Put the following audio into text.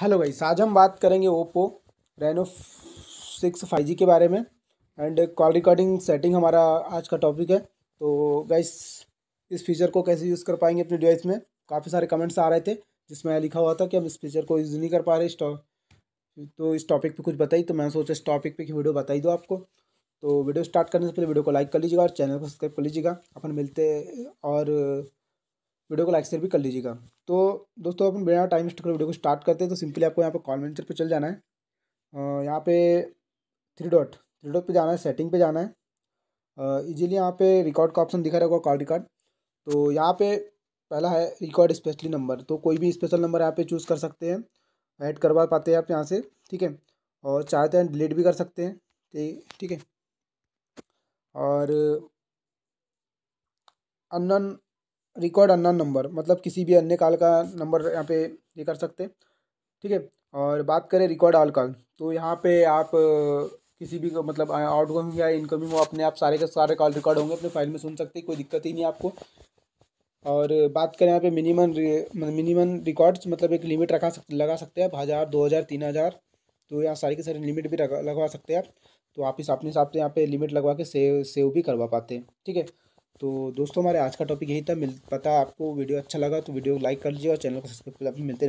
hello भाई आज हम बात करेंगे Oppo Reno six five G के बारे में एंड कॉल रिकॉर्डिंग सेटिंग हमारा आज का टॉपिक है तो गाइस इस फीचर को कैसे यूज़ कर पाएंगे अपने डिवाइस में काफ़ी सारे कमेंट्स आ रहे थे जिसमें लिखा हुआ था कि हम इस फीचर को यूज़ नहीं कर पा रहे इस तो इस टॉपिक पे कुछ बताई तो मैंने सोचा इस टॉपिक पर वीडियो बताई दो आपको तो वीडियो स्टार्ट करने से पहले वीडियो को लाइक कर लीजिएगा और चैनल को सब्सक्राइब कर लीजिएगा अपन मिलते और वीडियो को लाइक शेयर भी कर लीजिएगा तो दोस्तों अपन बिना टाइम वेस्ट कर वीडियो को स्टार्ट करते हैं तो सिंपली आपको यहाँ पर कॉल मैनेजर पर चल जाना है यहाँ पे थ्री डॉट थ्री डॉट पे जाना है सेटिंग पे जाना है इजीली यहाँ पे रिकॉर्ड का ऑप्शन दिखा रहेगा कॉल रिकॉर्ड तो यहाँ पे पहला है रिकॉर्ड स्पेशली नंबर तो कोई भी स्पेशल नंबर यहाँ पे चूज़ कर सकते हैं ऐड करवा पाते हैं आप यहाँ से ठीक है और चाहते हैं डिलीट भी कर सकते हैं तो ठीक है और अन रिकॉर्ड अननोन नंबर मतलब किसी भी अन्य काल का नंबर यहाँ पे ये कर सकते हैं ठीक है और बात करें रिकॉर्ड ऑल कॉल तो यहाँ पे आप किसी भी मतलब आउटगोइंग या इनकमिंग वो अपने आप सारे के सारे कॉल रिकॉर्ड होंगे अपने फाइल में सुन सकते हैं कोई दिक्कत ही नहीं आपको और बात करें यहाँ पे मिनिमम मिनिमम रिकॉर्ड्स मतलब एक लिमिट रखा सक लगा सकते हैं आप हज़ार दो हज़ार तीन हज़ार तो यहाँ सारी के सारी लिमिट भी लगवा सकते हैं आप तो आप इस अपने हिसाब से यहाँ पे लिमिट लगवा के सेव सेव भी करवा पाते हैं ठीक है तो दोस्तों हमारे आज का टॉपिक यही था मिल पता आपको वीडियो अच्छा लगा तो वीडियो को लाइक कर लीजिए और चैनल को सब्सक्राइब कर मिलते